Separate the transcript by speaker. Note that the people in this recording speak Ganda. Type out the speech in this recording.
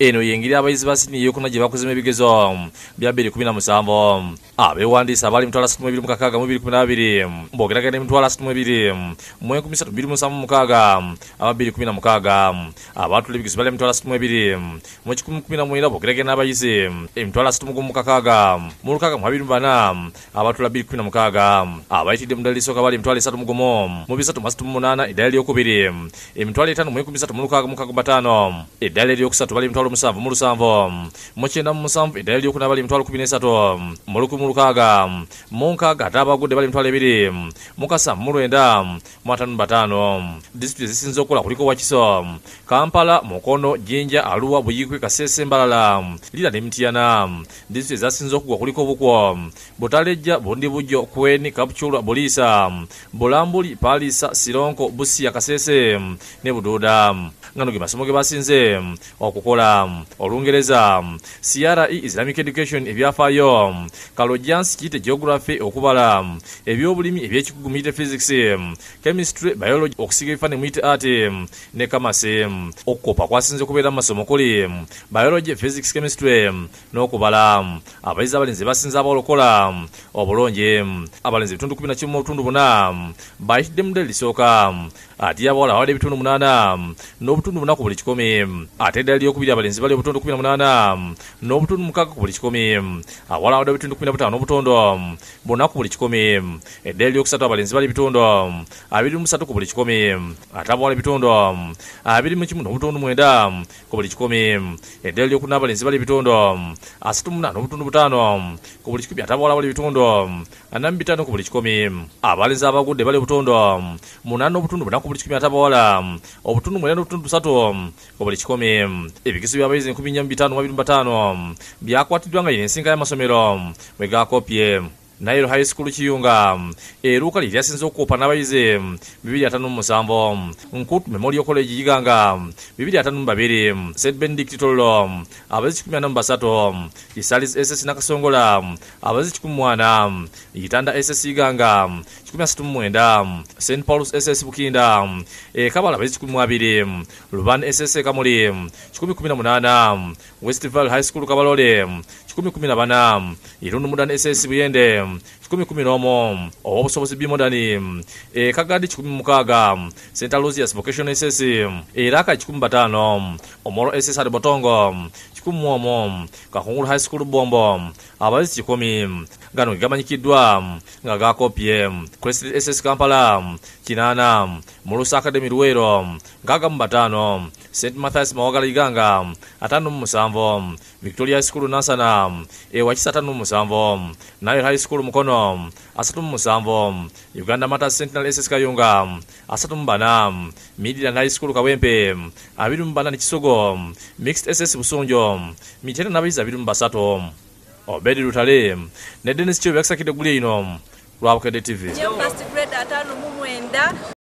Speaker 1: eno yengeri abayizi ba siniya eyokuna gye bakozemu ebigezo bya 217 abeewandiisa ah, abali 1626 bogeragana emit 1336 aba216 abaatula ebigezo bali 2211 bogeragana abayizi emit 6624 abaatula 216 abayitidde mu ddala soka bali 3338 eddala eryokubiri emit 5365 eddala eryokusatu bali lusanvu mu lusanvu mu kyenda mu musanvu eddala eryokuna um, bali mitwalo kumi n'esatu um, mu lukumi lukaaga um, mu nkaaga ate abagudde bali mitwalo ebiri mu kasanvu mu lwenda mu ataano mu bataano disitulikiti ezisinza okukola kuliko wakiso kampala mukono jinja aluwa buyikwe kaseese mbalala lira ne mitiyana disitulikiti ezasinza okugwa kuliko obukwo butalejja bundi bujjo kweni kapuculwa buliisa bulambuli paalisa sironko busiya kaseese ne bududa nga nogi masomoge basinze mm, okukola mm, olungereza mm, cre islamic education ebyafaayo kalojansi kiite geography okubala ebyobulimi ebyekikugu muite physics chemistry biology okusiga ebifaane muite art ne kamase okukopa kwasinze kubeera mumasomo kuli biology physics chemistry n'okubala abayizi abalinzi basinze abaolokola obulungi abalinzi ebitundu 11 mu tundu 4 bayitidde mudde lisooka atiyabawala abawadde ebitundu 8 obutundu munaku buli kikomi mm, ate eddala lyokubiri abalenzi bali obutondo kumi na munaana mm, n'obutundu mukaaga ku buli kikomi mm, awala wadde ebitundu kumi na butaano obutundu bunaku buli kikomi eddala lyokusatu abalenzi bali ebitundu abiri mu musatu ku buli kikomi ate abawala ebitundu abiri mu kimu n'obutundu mwenda ku buli kikomi eddala lyokuna abalenzi bali ebitundu asatu munaana obutundu butaano ku buli kikomi ate abawala bali ebitundu anamu bitaano ku buli kikomi abalenzi abagudde bali obutundu munaana obutundu bunaku buli kikomi ate abawala obutundu mwenda n'obutundu kusatu um, koma lichikomi um, ipikisidwa abayizi nkumi nnya mu bitano byakwatiddwa um, nga yino ensinga y'amasomero mwegakopye nairo high school kiyunga mm, eruka lyasinze okukopa nabayize 257 nkut memorial college yiganga 252 st benedict tolo abazi 13 isalis ss nakasongola mm, abazi 14 mm, yitanda ss yiganga 79 st pauls ss bukinda ekabala abazi 12 luban ss kamuli 118 westval high school kabalole 114 irundumudan ss buyende 11 obusobozi bimodani mm, e kagadi 16 st lucias vocation ss era ka 15 omoro ss aribotongo 11 mm, mm, kakungulu high school bombo abazizi 1 gano gegamanyikiddwa nga gakopye kulesit ss kampala 8 mulusa academy luwero ngagamba 5 st mathias mawagala iganga atanu 7 victoria high school nasana ewa kisatanu 7 nayo high school ulu mkono asatu musambo uganda mata sentinal ss kayunga asatu mbana midila nali sikulu kawempe abiri mbana ni chisogo mixed ss busunjo mitena nabayiza abiri mbasatu obedi lutale ne denis chiobe akisakide gulia ino lwabukede tv